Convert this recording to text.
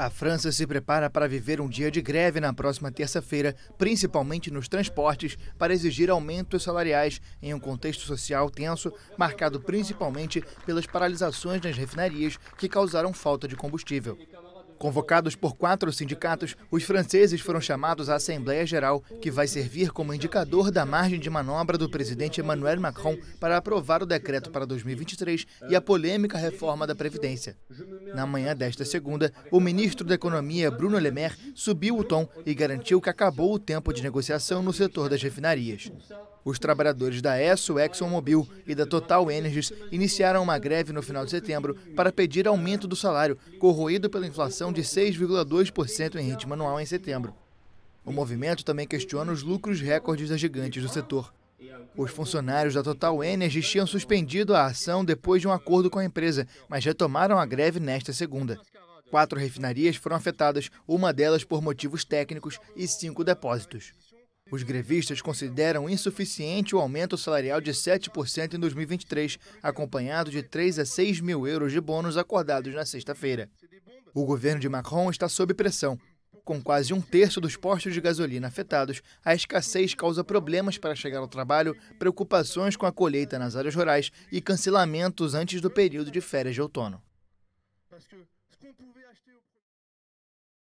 A França se prepara para viver um dia de greve na próxima terça-feira, principalmente nos transportes, para exigir aumentos salariais em um contexto social tenso, marcado principalmente pelas paralisações nas refinarias que causaram falta de combustível. Convocados por quatro sindicatos, os franceses foram chamados à Assembleia Geral, que vai servir como indicador da margem de manobra do presidente Emmanuel Macron para aprovar o decreto para 2023 e a polêmica reforma da Previdência. Na manhã desta segunda, o ministro da Economia, Bruno Le Maire, subiu o tom e garantiu que acabou o tempo de negociação no setor das refinarias. Os trabalhadores da ESSO, ExxonMobil e da Total Energies iniciaram uma greve no final de setembro para pedir aumento do salário, corroído pela inflação redução de 6,2% em ritmo anual em setembro. O movimento também questiona os lucros recordes das gigantes do setor. Os funcionários da Total Energy tinham suspendido a ação depois de um acordo com a empresa, mas retomaram a greve nesta segunda. Quatro refinarias foram afetadas, uma delas por motivos técnicos e cinco depósitos. Os grevistas consideram insuficiente o aumento salarial de 7% em 2023, acompanhado de 3 a 6 mil euros de bônus acordados na sexta-feira. O governo de Macron está sob pressão. Com quase um terço dos postos de gasolina afetados, a escassez causa problemas para chegar ao trabalho, preocupações com a colheita nas áreas rurais e cancelamentos antes do período de férias de outono.